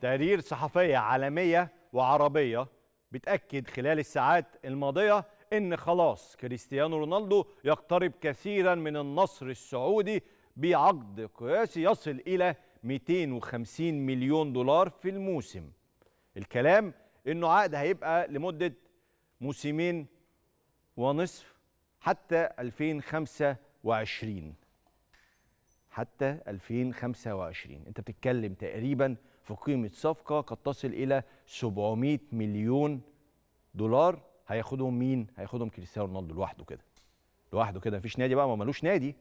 تقارير صحفية عالمية وعربية بتأكد خلال الساعات الماضية إن خلاص كريستيانو رونالدو يقترب كثيرا من النصر السعودي بعقد قياسي يصل إلى 250 مليون دولار في الموسم الكلام إنه عقد هيبقى لمدة موسمين ونصف حتى 2025 حتى 2025 انت بتتكلم تقريبا في قيمه صفقه قد تصل الى 700 مليون دولار هياخدهم مين؟ هياخدهم كريستيانو رونالدو لوحده كده. لوحده كده مفيش نادي بقى ما ملوش نادي.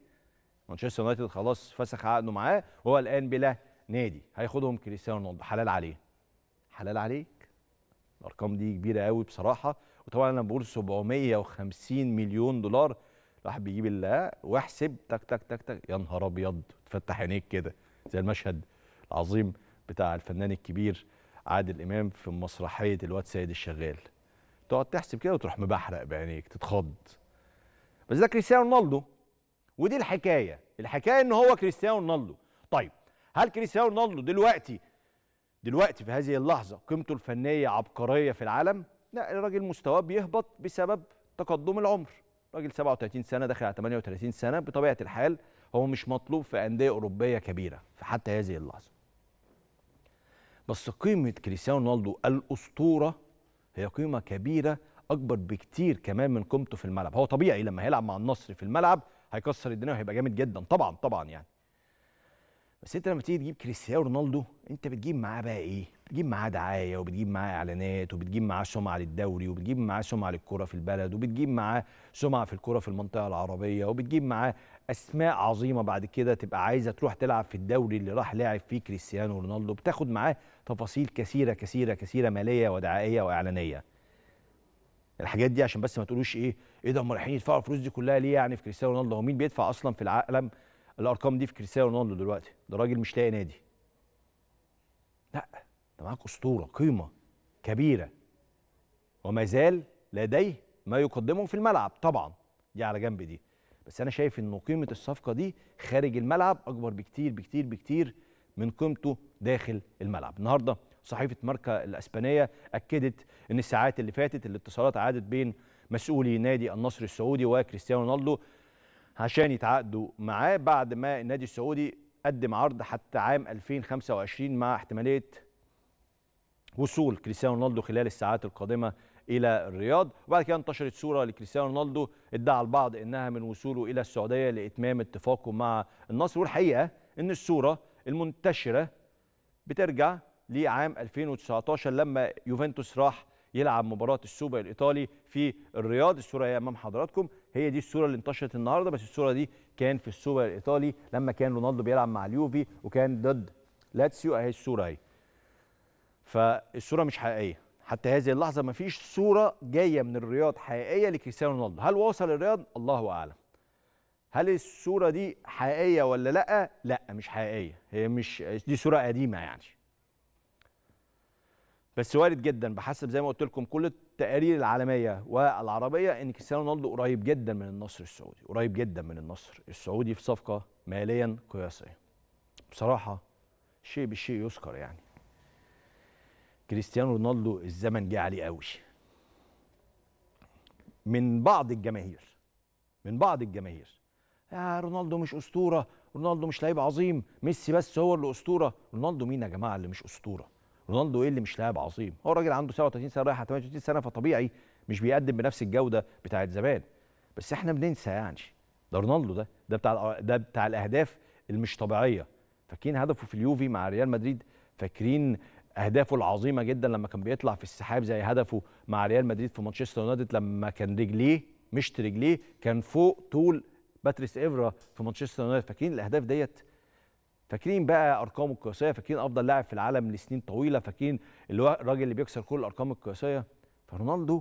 مانشستر يونايتد خلاص فسخ عقده معاه وهو الان بلا نادي، هياخدهم كريستيانو رونالدو حلال عليه. حلال عليك. الارقام دي كبيره قوي بصراحه وطبعا انا بقول 750 مليون دولار الواحد بيجيب الله واحسب تك تك تك تك يا نهار ابيض تفتح عينيك كده زي المشهد العظيم بتاع الفنان الكبير عادل امام في مسرحيه الواد سيد الشغال تقعد تحسب كده وتروح مبحرق بعينيك تتخض بس ده كريستيانو رونالدو ودي الحكايه الحكايه ان هو كريستيانو رونالدو طيب هل كريستيانو رونالدو دلوقتي دلوقتي في هذه اللحظه قيمته الفنيه عبقريه في العالم لا الراجل مستواه بيهبط بسبب تقدم العمر راجل 37 سنه داخل على 38 سنه بطبيعه الحال هو مش مطلوب في انديه اوروبيه كبيره في حتى هذه اللحظه بس قيمه كريستيانو رونالدو الاسطوره هي قيمه كبيره اكبر بكتير كمان من قيمته في الملعب هو طبيعي لما هيلعب مع النصر في الملعب هيكسر الدنيا وهيبقى جامد جدا طبعا طبعا يعني بس انت لما تيجي تجيب كريستيانو رونالدو انت بتجيب معاه بقى ايه؟ بتجيب معاه دعايه وبتجيب معاه اعلانات وبتجيب معاه سمعه للدوري وبتجيب معاه سمعه للكره في البلد وبتجيب معاه سمعه في الكره في المنطقه العربيه وبتجيب معاه اسماء عظيمه بعد كده تبقى عايزه تروح تلعب في الدوري اللي راح لعب فيه كريستيانو رونالدو بتاخد معاه تفاصيل كثيره كثيره كثيره ماليه ودعائيه واعلانيه. الحاجات دي عشان بس ما تقولوش ايه ايه ده هم رايحين يدفعوا الفلوس دي كلها ليه يعني في كريستيانو رونالدو هو مين بيدفع اصلا في العالم الارقام دي في كريستيانو رونالدو دلوقتي ده راجل مش لاقي نادي لا ده معاك اسطوره قيمه كبيره وما زال لديه ما يقدمه في الملعب طبعا دي على جنب دي بس انا شايف ان قيمه الصفقه دي خارج الملعب اكبر بكتير بكتير بكتير من قيمته داخل الملعب النهارده صحيفه ماركا الاسبانيه اكدت ان الساعات اللي فاتت الاتصالات عادت بين مسؤولي نادي النصر السعودي وكريستيانو رونالدو عشان يتعاقدوا معاه بعد ما النادي السعودي قدم عرض حتى عام 2025 مع احتماليه وصول كريستيانو رونالدو خلال الساعات القادمه الى الرياض وبعد كده انتشرت صوره لكريستيانو رونالدو ادعى البعض انها من وصوله الى السعوديه لاتمام اتفاقه مع النصر والحقيقه ان الصوره المنتشره بترجع لعام 2019 لما يوفنتوس راح يلعب مباراه السوبر الايطالي في الرياض الصوره هي امام حضراتكم هي دي الصوره اللي انتشرت النهارده بس الصوره دي كان في السوبر الايطالي لما كان رونالدو بيلعب مع اليوفي وكان ضد لاتسيو اهي الصوره اهي فالصوره مش حقيقيه حتى هذه اللحظه ما فيش صوره جايه من الرياض حقيقيه لكريستيانو رونالدو هل وصل الرياض الله اعلم هل الصوره دي حقيقيه ولا لا لا مش حقيقيه هي مش دي صوره قديمه يعني بس وارد جدا بحسب زي ما قلت لكم كل التقارير العالميه والعربيه ان كريستيانو رونالدو قريب جدا من النصر السعودي قريب جدا من النصر السعودي في صفقه ماليا قياسيه بصراحه شيء بالشيء يذكر يعني كريستيانو رونالدو الزمن جه عليه قوي من بعض الجماهير من بعض الجماهير يا آه، رونالدو مش اسطوره رونالدو مش لعيب عظيم ميسي بس هو اللي اسطوره رونالدو مين يا جماعه اللي مش اسطوره رونالدو ايه اللي مش لاعب عظيم هو الراجل عنده 37 سنه رايح على 38 سنه فطبيعي مش بيقدم بنفس الجوده بتاعه زمان بس احنا بننسى يعني ده رونالدو ده ده بتاع ده بتاع الاهداف المش طبيعيه فاكرين هدفه في اليوفي مع ريال مدريد فاكرين اهدافه العظيمه جدا لما كان بيطلع في السحاب زي هدفه مع ريال مدريد في مانشستر يونايتد لما كان رجليه مش رجليه كان فوق طول باتريس ايفرا في مانشستر يونايتد فاكرين الاهداف ديت فاكرين بقى ارقامه القياسيه فاكرين افضل لاعب في العالم لسنين طويله فاكرين الراجل اللي بيكسر كل الارقام القياسيه فرونالدو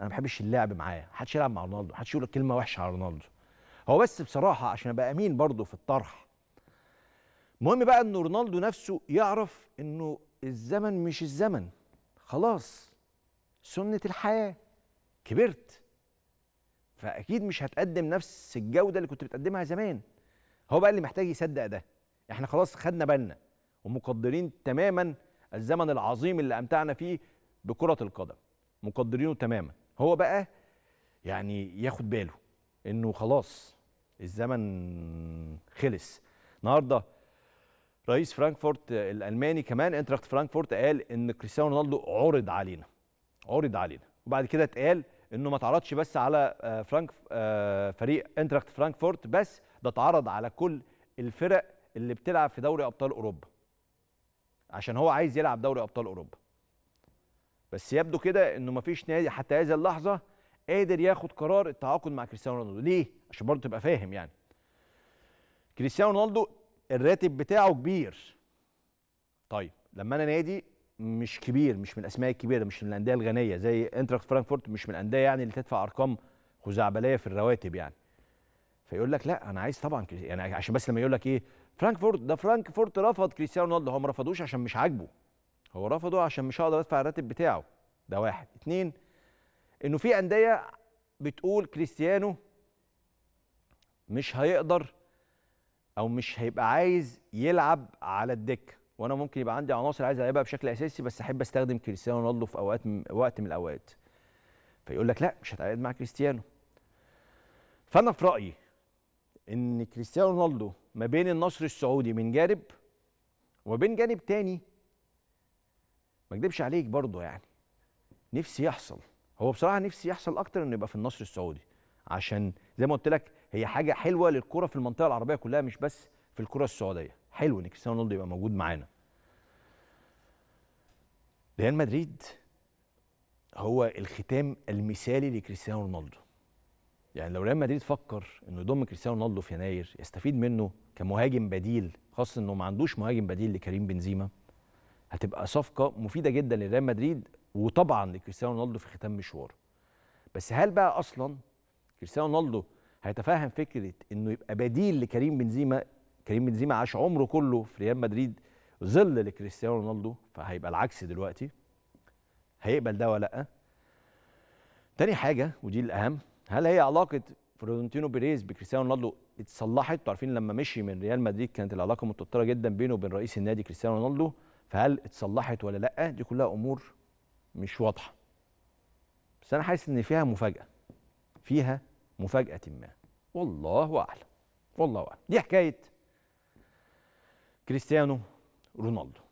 انا ما بحبش اللعب معاه حدش يلعب مع رونالدو حدش يقول كلمه وحشه على رونالدو هو بس بصراحه عشان ابقى امين برضه في الطرح المهم بقى ان رونالدو نفسه يعرف انه الزمن مش الزمن خلاص سنه الحياه كبرت فاكيد مش هتقدم نفس الجوده اللي كنت بتقدمها زمان هو بقى اللي محتاج يصدق ده احنا خلاص خدنا بالنا ومقدرين تماما الزمن العظيم اللي امتعنا فيه بكره القدم مقدرينه تماما هو بقى يعني ياخد باله انه خلاص الزمن خلص النهارده رئيس فرانكفورت الالماني كمان انتراخت فرانكفورت قال ان كريستيانو رونالدو عرض علينا عرض علينا وبعد كده اتقال انه ما اتعرضش بس على آه، فرانك آه، فريق انتراخت فرانكفورت بس ده اتعرض على كل الفرق اللي بتلعب في دوري ابطال اوروبا عشان هو عايز يلعب دوري ابطال اوروبا بس يبدو كده انه مفيش نادي حتى هذه اللحظه قادر ياخد قرار التعاقد مع كريستيانو رونالدو ليه عشان برضه تبقى فاهم يعني كريستيانو رونالدو الراتب بتاعه كبير طيب لما انا نادي مش كبير مش من الاسماء الكبيره مش من الانديه الغنيه زي انتراكت فرانكفورت مش من الانديه يعني اللي تدفع ارقام خزعبليه في الرواتب يعني فيقول لك لا انا عايز طبعا يعني عشان بس لما يقول لك ايه فرانكفورت ده فرانكفورت رفض كريستيانو رونالدو هو ما رفضوش عشان مش عاجبه هو رفضه عشان مش هقدر ادفع الراتب بتاعه ده واحد اتنين انه في انديه بتقول كريستيانو مش هيقدر او مش هيبقى عايز يلعب على الدكه وانا ممكن يبقى عندي عناصر عايز العبها بشكل اساسي بس احب استخدم كريستيانو رونالدو في اوقات من وقت من الاوقات فيقول لك لا مش هتعاقد مع كريستيانو فانا في رايي ان كريستيانو رونالدو ما بين النصر السعودي من جانب وبين جانب تاني ما اكدبش عليك برضه يعني نفسي يحصل هو بصراحه نفسي يحصل اكتر انه يبقى في النصر السعودي عشان زي ما قلت لك هي حاجه حلوه للكره في المنطقه العربيه كلها مش بس في الكره السعوديه حلو ان كريستيانو رونالدو يبقى موجود معانا ريال مدريد هو الختام المثالي لكريستيانو رونالدو يعني لو ريال مدريد فكر انه يضم كريستيانو رونالدو في يناير يستفيد منه كمهاجم بديل خاصه انه ما عندوش مهاجم بديل لكريم بنزيما هتبقى صفقه مفيده جدا لريال مدريد وطبعا لكريستيانو رونالدو في ختام مشواره بس هل بقى اصلا كريستيانو رونالدو هيتفهم فكره انه يبقى بديل لكريم بنزيما كريم بنزيما عاش عمره كله في ريال مدريد ظل لكريستيانو رونالدو فهيبقى العكس دلوقتي هيقبل ده ولا لا تاني حاجه ودي الاهم هل هي علاقه فلورنتينو بيريز بكريستيانو رونالدو اتصلحت انتوا عارفين لما مشي من ريال مدريد كانت العلاقه متوتره جدا بينه وبين رئيس النادي كريستيانو رونالدو فهل اتصلحت ولا لا دي كلها امور مش واضحه بس انا حاسس ان فيها مفاجاه فيها مفاجاه ما والله اعلم والله اعلم دي حكايه كريستيانو رونالدو